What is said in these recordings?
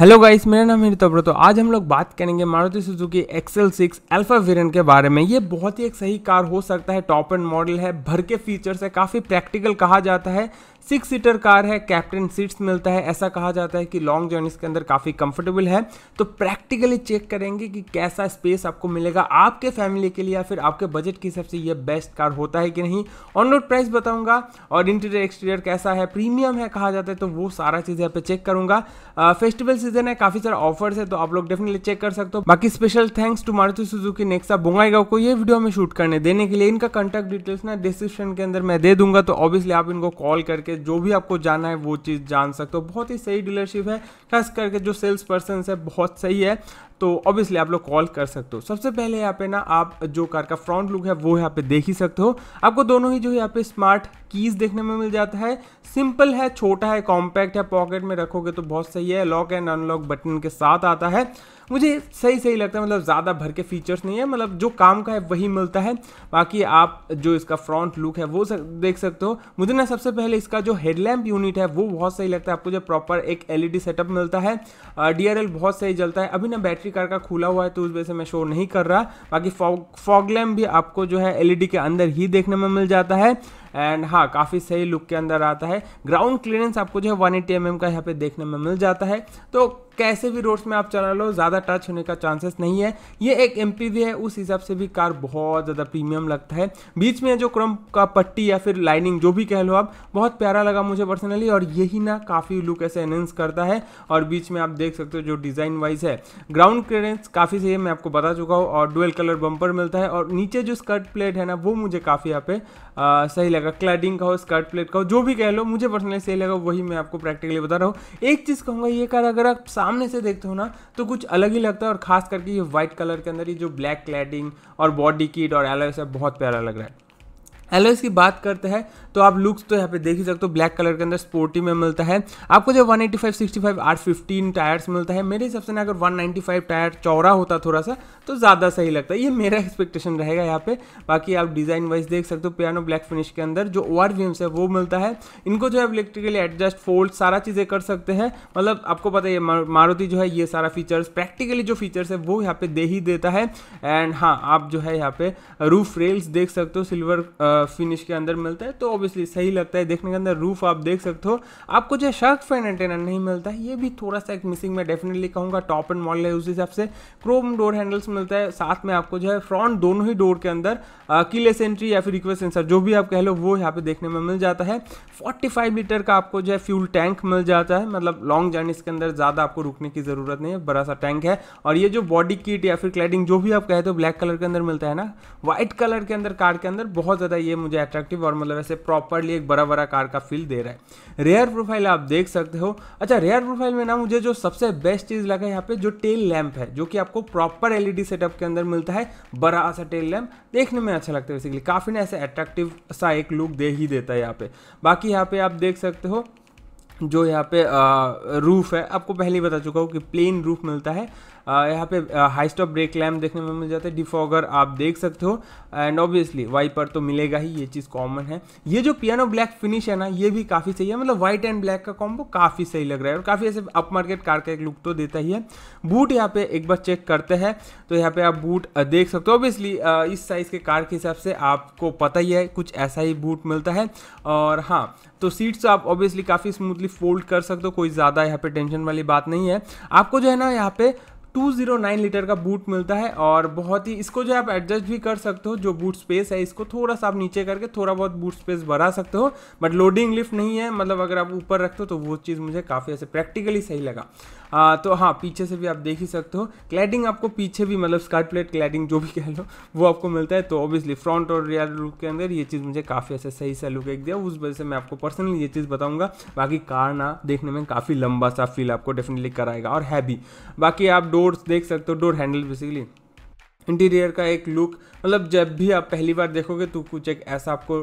hello guys मेरा नाम हिरित तो आज हम लोग बात करेंगे Maruti Suzuki XL six alpha variant के बारे में ये बहुत ही एक सही कार हो सकता है टॉप एंड मॉडल है भर के फीचर्स है काफ़ी प्रैक्टिकल कहा जाता है सिक्स सीटर कार है कैप्टन सीट्स मिलता है ऐसा कहा जाता है कि लॉन्ग जर्नीस के अंदर काफ़ी कंफर्टेबल है तो प्रैक्टिकली चेक करेंगे कि कैसा स्पेस आपको मिलेगा आपके फैमिली के लिए या फिर आपके बजट के हिसाब से यह बेस्ट कार होता है कि नहीं ऑन रोड प्राइस बताऊंगा और इंटीरियर एक्सटीरियर कैसा है प्रीमियम है कहा जाता है तो वो सारा चीज़ यहाँ पे चेक करूंगा फेस्टिवल सीजन है काफ़ी सारे ऑफर्स है तो आप लोग डेफिनेटली चेक कर सकते हो बाकी special thanks to Maruti Suzuki Nexa Bongaigaon को ये वीडियो हमें शूट करने देने के लिए इनका कॉन्टैक्ट डिटेल्स ना डिस्क्रिप्शन के अंदर मैं दे दूंगा तो ऑब्वियसली आप इनको कॉल करके करके जो भी आपको जाना है वो चीज़ जान सकते हो बहुत ही सही डीलरशिप है खास करके जो सेल्स पर्सन है बहुत सही है तो ऑब्वियसली आप लोग कॉल कर सकते हो सबसे पहले यहाँ पे ना आप जो कार का फ्रंट लुक है वो यहाँ पे देख ही सकते हो आपको दोनों ही जो है यहाँ पे स्मार्ट कीज़ देखने में मिल जाता है सिंपल है छोटा है कॉम्पैक्ट है पॉकेट में रखोगे तो बहुत सही है लॉक एंड अनलॉक बटन के साथ आता है मुझे सही सही लगता है मतलब ज़्यादा भर के फीचर्स नहीं है मतलब जो काम का है वही मिलता है बाकी आप जो इसका फ्रंट लुक है वो देख सकते हो मुझे ना सबसे पहले इसका जो हेडलैम्प यूनिट है वो बहुत सही लगता है आपको जो प्रॉपर एक एलईडी सेटअप मिलता है डी बहुत सही जलता है अभी ना बैटरी कार का खुला हुआ है तो उस वजह से मैं शोर नहीं कर रहा बाकी फॉग फॉग लैम्प भी आपको जो है एल के अंदर ही देखने में मिल जाता है एंड हाँ काफ़ी सही लुक के अंदर आता है ग्राउंड क्लियरेंस आपको जो है वन एटी mm का यहाँ पे देखने में मिल जाता है तो कैसे भी रोड्स में आप चला लो ज़्यादा टच होने का चांसेस नहीं है ये एक एम है उस हिसाब से भी कार बहुत ज़्यादा प्रीमियम लगता है बीच में जो क्रम का पट्टी या फिर लाइनिंग जो भी कह लो आप बहुत प्यारा लगा मुझे पर्सनली और यही ना काफ़ी लुक ऐसे एनहेंस करता है और बीच में आप देख सकते हो जो डिज़ाइन वाइज है ग्राउंड क्लियरेंस काफ़ी सही है मैं आपको बता चुका हूँ और डुअल कलर बम्पर मिलता है और नीचे जो स्कर्ट प्लेट है ना वो मुझे काफ़ी यहाँ पे सही लगा लगा क्लैडिंग का हो स्कर्ट प्लेट का हो जो भी कह लो मुझे पर्सनली सही लगा वही मैं आपको प्रैक्टिकली बता रहा हूँ एक चीज़ कहूँगा ये कार अगर आप सामने से देखते हो ना तो कुछ अलग ही लगता है और खास करके ये व्हाइट कलर के अंदर ये जो ब्लैक क्लैडिंग और बॉडी किट और एलोस है बहुत प्यारा लग रहा है हेलोइस की बात करते हैं तो आप लुक्स तो यहाँ पे देख ही सकते हो ब्लैक कलर के अंदर स्पोर्टी में मिलता है आपको जो 185 65 फिफ्टीन टायर्स मिलता है मेरे हिसाब से ना अगर 195 टायर चौड़ा होता थोड़ा सा तो ज़्यादा सही लगता है ये मेरा एक्सपेक्टेशन रहेगा यहाँ पे बाकी आप डिज़ाइन वाइज देख सकते हो पियानो ब्लैक फिनिश के अंदर जो ओ है वो मिलता है इनको जो है इलेक्ट्रिकली एडजस्ट फोल्ड सारा चीज़ें कर सकते हैं मतलब आपको पता है मारुति जो है ये सारा फीचर्स प्रैक्टिकली जो फीचर्स है वो यहाँ पे दे ही देता है एंड हाँ आप जो है यहाँ पे रूफ रेल्स देख सकते हो सिल्वर फिनिश के अंदर मिलता है तो ऑब्वियसली सही लगता है देखने के अंदर रूफ आप देख सकते हो आपको जो शार्क फैन एंटेना नहीं मिलता है ये भी थोड़ा सा एक मिसिंग मैं डेफिनेटली कहूँगा टॉप एंड मॉडल है उस हिसाब से क्रोम डोर हैंडल्स मिलता है साथ में आपको जो है फ्रंट दोनों ही डोर के अंदर किलेस एंट्री या फिर रिक्वेस्ट सेंसर जो भी आप कह लो वो यहाँ पे देखने में मिल जाता है फोर्टी लीटर का आपको जो है फ्यूल टैंक मिल जाता है मतलब लॉन्ग जर्नीस के अंदर ज़्यादा आपको रुकने की ज़रूरत नहीं है बड़ा सा टैंक है और ये जो बॉडी किट या फिर क्लैडिंग जो भी आप कहते हो ब्लैक कलर के अंदर मिलता है ना व्हाइट कलर के अंदर कार के अंदर बहुत ज़्यादा ये ये मुझे अट्रैक्टिव और मतलब ऐसे प्रॉपरली एक बड़ा बड़ा कार का फील दे रहा है रेयर प्रोफाइल आप देख सकते हो अच्छा रेयर प्रोफाइल में ना मुझे जो सबसे बेस्ट चीज़ लगा यहाँ पे जो टेल लैम्प है जो कि आपको प्रॉपर एल सेटअप के अंदर मिलता है बड़ा सा टेल लैम्प देखने में अच्छा लगता है बेसिकली काफ़ी ना ऐसे अट्रैक्टिव सा एक लुक दे ही देता है यहाँ पे बाकी यहाँ पे आप देख सकते हो जो यहाँ पे आ, रूफ है आपको पहले ही बता चुका हूँ कि प्लेन रूफ मिलता है यहाँ पे हाई स्टॉप ब्रेक लैम्प देखने में मिल जाता है डिफॉगर आप देख सकते हो एंड ऑब्वियसली वाइपर तो मिलेगा ही ये चीज़ कॉमन है ये जो पियानो ब्लैक फिनिश है ना ये भी काफ़ी सही है मतलब व्हाइट एंड ब्लैक का कॉम्बो काफ़ी सही लग रहा है और काफ़ी ऐसे अप मार्केट कार का एक लुक तो देता ही है बूट यहाँ पे एक बार चेक करते हैं तो यहाँ पे आप बूट देख सकते हो ऑब्वियसली इस साइज़ के कार के हिसाब से आपको पता ही है कुछ ऐसा ही बूट मिलता है और हाँ तो सीट्स आप ऑब्वियसली काफ़ी स्मूथली फोल्ड कर सकते हो कोई ज़्यादा यहाँ पर टेंशन वाली बात नहीं है आपको जो है ना यहाँ पे 209 लीटर का बूट मिलता है और बहुत ही इसको जो आप एडजस्ट भी कर सकते हो जो बूट स्पेस है इसको थोड़ा सा आप नीचे करके थोड़ा बहुत बूट स्पेस बढ़ा सकते हो बट लोडिंग लिफ्ट नहीं है मतलब अगर आप ऊपर रखते हो तो वो चीज़ मुझे काफ़ी ऐसे प्रैक्टिकली सही लगा आ, तो हाँ पीछे से भी आप देख ही सकते हो क्लैडिंग आपको पीछे भी मतलब स्कर्ट प्लेट क्लैडिंग जो भी कह लो वो आपको मिलता है तो ऑब्वियसली फ्रंट और रियर लुक के अंदर ये चीज़ मुझे काफ़ी ऐसा सही सा लुक एक दिया उस वजह से मैं आपको पर्सनली ये चीज़ बताऊँगा बाकी कार ना देखने में काफ़ी लंबा सा फील आपको डेफिनेटली कराएगा और हैवी बाकी आप डोर्स देख सकते हो डोर हैंडल बेसिकली इंटीरियर का एक लुक मतलब जब भी आप पहली बार देखोगे तो कुछ एक ऐसा आपको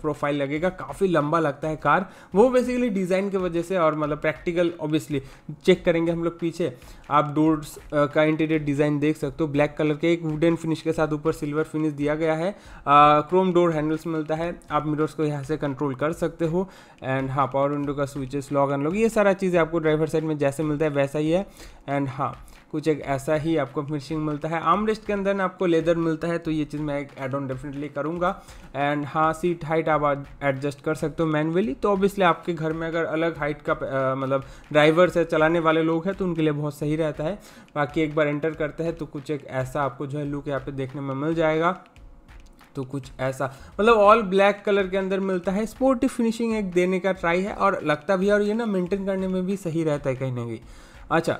प्रोफाइल लगेगा काफ़ी लंबा लगता है कार वो बेसिकली डिज़ाइन की वजह से और मतलब प्रैक्टिकल ऑब्वियसली चेक करेंगे हम लोग पीछे आप डोर्स का इंटीरियर डिज़ाइन देख सकते हो ब्लैक कलर के एक वुडन फिनिश के साथ ऊपर सिल्वर फिनिश दिया गया है क्रोम डोर हैंडल्स मिलता है आप मिरर्स को यहाँ से कंट्रोल कर सकते हो एंड हाँ पावर विंडो का स्विचेस लॉक लॉग ये सारा चीज़ें आपको ड्राइवर साइड में जैसे मिलता है वैसा ही है एंड हाँ कुछ एक ऐसा ही आपको फिनिशिंग मिलता है आर्म रेस्ट के अंदर ना आपको लेदर मिलता है तो ये चीज़ मैं एक एड ऑन डेफिनेटली करूँगा एंड हाँ सीट हाइट आप एडजस्ट कर सकते हो मैनुअली तो ऑब्वियसली आपके घर में अगर अलग हाइट का मतलब ड्राइवर्स है चलाने वाले लोग हैं तो उनके लिए बहुत सही रहता है बाकी एक बार एंटर करते हैं तो कुछ एक ऐसा आपको जो है लुक यहाँ पे देखने में मिल जाएगा तो कुछ ऐसा मतलब ऑल ब्लैक कलर के अंदर मिलता है स्पोर्टी फिनिशिंग एक देने का ट्राई है और लगता भी है और ये ना मेंटेन करने में भी सही रहता है कहीं ना कहीं अच्छा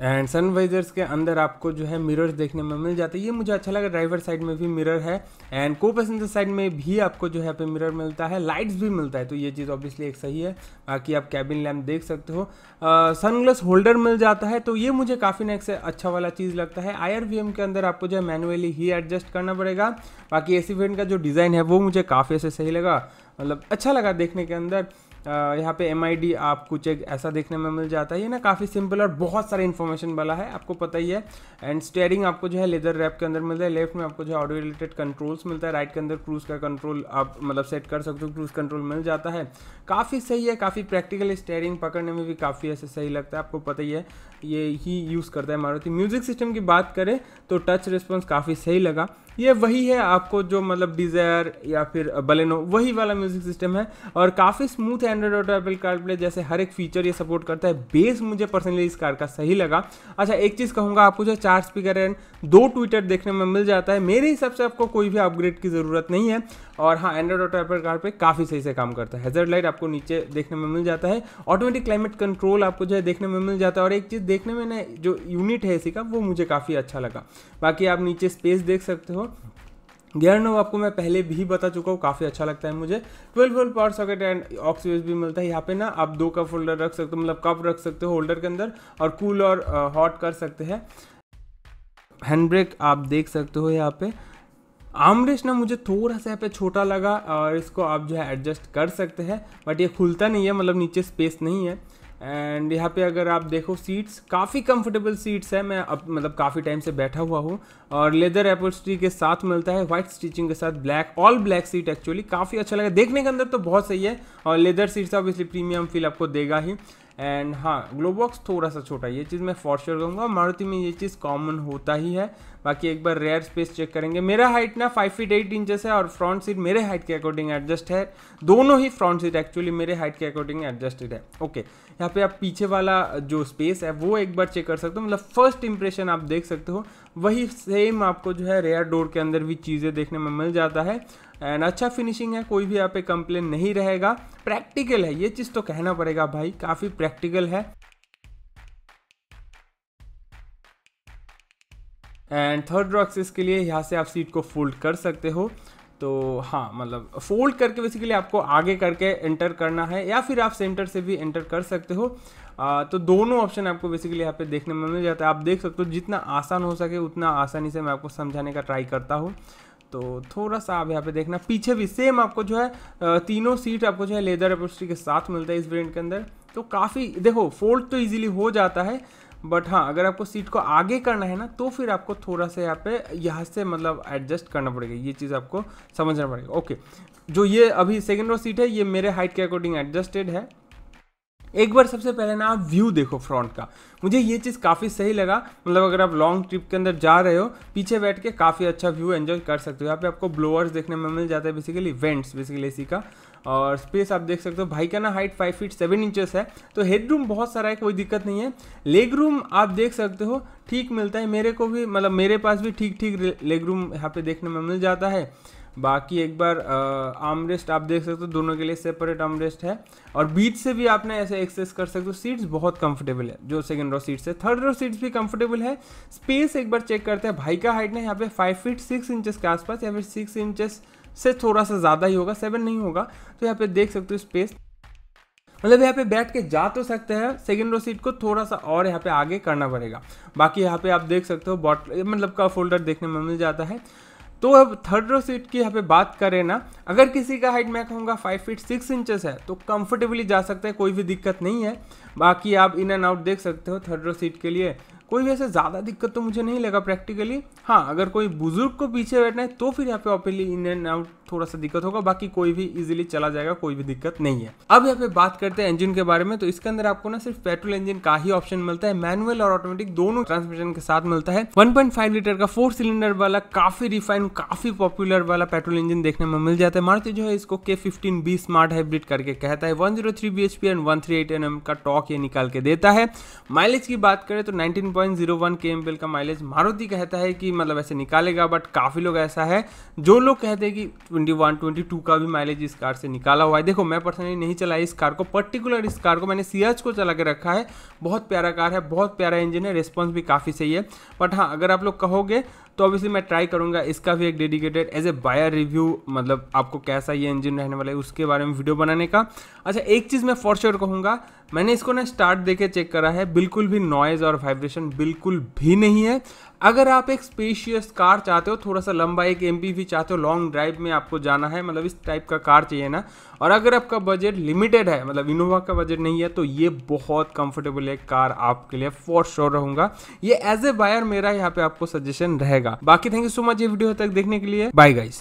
एंड सनवाइजर्स के अंदर आपको जो है मिरर्स देखने में मिल जाते हैं ये मुझे अच्छा लगा ड्राइवर साइड में भी मिरर है एंड को पैसेंजर साइड में भी आपको जो है पे मिरर मिलता है लाइट्स भी मिलता है तो ये चीज़ ऑब्वियसली एक सही है बाकी आप कैबिन लैम्प देख सकते हो सनग्लास uh, होल्डर मिल जाता है तो ये मुझे काफ़ी ना एक से अच्छा वाला चीज़ लगता है आई के अंदर आपको जो है मैनुअली ही एडजस्ट करना पड़ेगा बाकी ए सी का जो डिज़ाइन है वो मुझे काफ़ी से सही लगा मतलब अच्छा लगा देखने के अंदर यहाँ पे एम आप कुछ एक ऐसा देखने में मिल जाता है ये ना काफ़ी सिंपल और बहुत सारे इन्फॉर्मेशन वाला है आपको पता ही है एंड स्टेयरिंग आपको जो है लेदर रैप के अंदर मिलता है लेफ्ट में आपको जो है ऑडियो रिलेटेड कंट्रोल्स मिलता है राइट के अंदर क्रूज का कंट्रोल आप मतलब सेट कर सकते हो क्रूज कंट्रोल मिल जाता है काफ़ी सही है काफ़ी प्रैक्टिकल स्टेयरिंग पकड़ने में भी काफ़ी ऐसे सही लगता है आपको पता ही है ये ही यूज़ करता है मारुति म्यूज़िक सिस्टम की बात करें तो टच रिस्पॉन्स काफ़ी सही लगा ये वही है आपको जो मतलब डिज़ायर या फिर बलेनो वही वाला म्यूजिक सिस्टम है और काफ़ी स्मूथ है एंड्रॉइड और एपल कार जैसे हर एक फीचर ये सपोर्ट करता है बेस मुझे पर्सनली इस कार का सही लगा अच्छा एक चीज़ कहूँगा आपको जो चार स्पीकर एंड दो ट्विटर देखने में मिल जाता है मेरे हिसाब से आपको कोई भी अपग्रेड की ज़रूरत नहीं है और हाँ एंड्रॉइड और एपल कार पे काफ़ी सही से काम करता है हेजर लाइट आपको नीचे देखने में मिल जाता है ऑटोमेटिक क्लाइमेट कंट्रोल आपको जो है देखने में मिल जाता है और एक चीज़ देखने में ना जो यूनिट है इसी का वो मुझे काफ़ी अच्छा लगा बाकी आप नीचे स्पेस देख सकते हो हूँ गियर नोव आपको मैं पहले भी बता चुका हूँ काफ़ी अच्छा लगता है मुझे twelve volt power socket and aux भी मिलता है यहाँ पे ना आप दो कप होल्डर रख सकते हो मतलब कप रख सकते हो होल्डर के अंदर और कूल और हॉट कर सकते हैं हैंड ब्रेक आप देख सकते हो यहाँ पे आमरेश ना मुझे थोड़ा सा यहाँ पे छोटा लगा और इसको आप जो है एडजस्ट कर सकते हैं बट ये खुलता नहीं है मतलब नीचे स्पेस नहीं है एंड यहाँ पे अगर आप देखो सीट्स काफ़ी कंफर्टेबल सीट्स है मैं अब मतलब काफ़ी टाइम से बैठा हुआ हूँ और लेदर एपोस्ट्री के साथ मिलता है वाइट स्टिचिंग के साथ black all black seat actually काफ़ी अच्छा लगा देखने के अंदर तो बहुत सही है और leather seats obviously premium feel आपको देगा ही एंड हाँ ग्लोबॉक्स थोड़ा सा छोटा ये चीज़ मैं फॉर्चर कहूँगा मारुति में ये चीज़ कॉमन होता ही है बाकी एक बार रेयर स्पेस चेक करेंगे मेरा हाइट ना फाइव फीट एट इंचेस है और फ्रंट सीट मेरे हाइट के अकॉर्डिंग एडजस्ट है दोनों ही फ्रंट सीट एक्चुअली मेरे हाइट के अकॉर्डिंग एडजस्टेड है ओके यहाँ पे आप पीछे वाला जो स्पेस है वो एक बार चेक कर सकते हो मतलब फर्स्ट इंप्रेशन आप देख सकते हो वही सेम आपको जो है रेयर डोर के अंदर भी चीज़ें देखने में मिल जाता है एंड अच्छा फिनिशिंग है कोई भी यहाँ पे कंप्लेन नहीं रहेगा प्रैक्टिकल है ये चीज़ तो कहना पड़ेगा भाई काफ़ी प्रैक्टिकल है एंड थर्ड रॉक्स एक्सेस के लिए यहाँ से आप सीट को फोल्ड कर सकते हो तो हाँ मतलब फोल्ड करके बेसिकली आपको आगे करके एंटर करना है या फिर आप सेंटर से भी एंटर कर सकते हो आ, तो दोनों ऑप्शन आपको बेसिकली यहाँ पे देखने में मिल जाता है आप देख सकते हो जितना आसान हो सके उतना आसानी से मैं आपको समझाने का ट्राई करता हूँ तो थोड़ा सा आप यहाँ पे देखना पीछे भी सेम आपको जो है तीनों सीट आपको जो है लेदर अपोस्ट्री के साथ मिलता है इस ब्रांड के अंदर तो काफ़ी देखो फोल्ड तो ईजिली हो जाता है बट हाँ अगर आपको सीट को आगे करना है ना तो फिर आपको थोड़ा सा यहाँ पे यहाँ से मतलब एडजस्ट करना पड़ेगा ये चीज़ आपको समझना पड़ेगा ओके जो ये अभी सेकेंड रो सीट है ये मेरे हाइट के अकॉर्डिंग एडजस्टेड है एक बार सबसे पहले ना आप व्यू देखो फ्रंट का मुझे ये चीज़ काफ़ी सही लगा मतलब अगर आप लॉन्ग ट्रिप के अंदर जा रहे हो पीछे बैठ के काफ़ी अच्छा व्यू एंजॉय कर सकते हो यहाँ पे आपको ब्लोअर्स देखने में मिल जाता है बेसिकली वेंट्स बेसिकली इसी का और स्पेस आप देख सकते हो भाई का ना height five feet seven inches है तो हेड रूम बहुत सारा है कोई दिक्कत नहीं है लेग रूम आप देख सकते हो ठीक मिलता है मेरे को भी मतलब मेरे पास भी ठीक ठीक लेग रूम यहाँ पे देखने में मिल जाता है बाकी एक बार आर्मरेस्ट आप देख सकते हो दोनों के लिए सेपरेट आर्मरेस्ट है और बीच से भी आपने ऐसे एक्सेस कर सकते हो सीट्स बहुत कंफर्टेबल है जो सेकेंड रो सीट्स है थर्ड रो सीट्स भी कंफर्टेबल है स्पेस एक बार चेक करते हैं भाई का हाइट ने यहाँ पे फाइव फीट सिक्स इंचेस के आसपास या फिर सिक्स इंचेस से थोड़ा सा ज़्यादा ही होगा सेवन नहीं होगा तो यहाँ पे देख सकते हो स्पेस मतलब यहाँ पे बैठ के जा तो सकते हैं सेकेंड रो सीट को थोड़ा सा और यहाँ पे आगे करना पड़ेगा बाकी यहाँ पे आप देख सकते हो बॉटल मतलब का फोल्डर देखने में मिल जाता है तो अब थर्ड रो सीट की यहाँ पे बात करें ना अगर किसी का हाइट मैं कहूँगा फाइव फीट सिक्स इंचेस है तो कंफर्टेबली जा सकते हैं कोई भी दिक्कत नहीं है बाकी आप इन एंड आउट देख सकते हो थर्ड रो सीट के लिए कोई वैसे ज़्यादा दिक्कत तो मुझे नहीं लगा प्रैक्टिकली हाँ अगर कोई बुजुर्ग को पीछे बैठना है तो फिर यहाँ पे ओपनली इन एंड आउट थोड़ा सा दिक्कत होगा बाकी कोई भी इजिली चला जाएगा कोई भी दिक्कत नहीं है अब यहाँ पे बात करते हैं इंजन के बारे में तो इसके अंदर आपको ना सिर्फ पेट्रोल इंजन का ही ऑप्शन मिलता है मैनुअल और ऑटोमेटिक दोनों ट्रांसमिशन के साथ मिलता है 1.5 लीटर का फोर सिलेंडर वाला काफी रिफाइन काफी पॉपुलर वाला पेट्रोल इंजन देखने में मिल जाता है मारुति जो है इसको के फिफ्टीन स्मार्ट हाइब्रिड करके कहता है one zero three and one three eight का टॉक ये निकाल के देता है माइलेज की बात करें तो nineteen point zero one K M का माइलेज मारुति कहता है कि मतलब ऐसे निकालेगा बट काफी लोग ऐसा है जो लोग कहते हैं कि ट्वेंटी वन ट्वेंटी टू का भी माइलेज इस कार से निकाला हुआ है देखो मैं पर्सनली नहीं चलाई इस कार को पर्टिकुलर इस कार को मैंने सी को चला के रखा है बहुत प्यारा कार है बहुत प्यारा इंजन है रिस्पॉन्स भी काफ़ी सही है बट हाँ अगर आप लोग कहोगे तो ऑब्वियसली मैं ट्राई करूंगा इसका भी एक dedicated as a buyer review मतलब आपको कैसा ये इंजन रहने वाला है उसके बारे में वीडियो बनाने का अच्छा एक चीज़ मैं फॉर श्योर कहूँगा मैंने इसको ना स्टार्ट देके चेक करा है बिल्कुल भी नॉइज़ और वाइब्रेशन बिल्कुल भी नहीं है अगर आप एक स्पेशियस कार चाहते हो थोड़ा सा लंबा एक एम भी चाहते हो लॉन्ग ड्राइव में आपको जाना है मतलब इस टाइप का कार चाहिए ना और अगर आपका बजट लिमिटेड है मतलब इनोवा का बजट नहीं है तो ये बहुत कंफर्टेबल है कार आपके लिए फॉर श्योर रहूंगा ये एज ए बायर मेरा यहाँ पे आपको सजेशन रहेगा बाकी थैंक यू सो मच ये वीडियो तक देखने के लिए बाय गाइस